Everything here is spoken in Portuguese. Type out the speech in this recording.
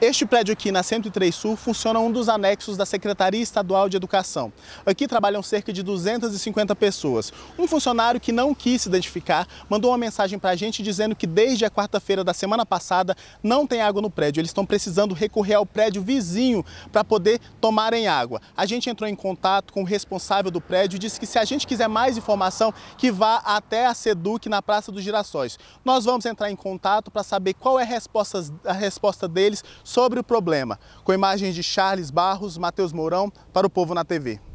Este prédio aqui na 103 Sul funciona um dos anexos da Secretaria Estadual de Educação. Aqui trabalham cerca de 250 pessoas. Um funcionário que não quis se identificar mandou uma mensagem para a gente dizendo que desde a quarta-feira da semana passada não tem água no prédio. Eles estão precisando recorrer ao prédio vizinho para poder tomarem água. A gente entrou em contato com o responsável do prédio e disse que se a gente quiser mais informação, que vá até a SEDUC na Praça dos Girassóis. Nós vamos entrar em contato para saber qual é a resposta, a resposta deles sobre o problema. Com imagens de Charles Barros, Matheus Mourão, para o Povo na TV.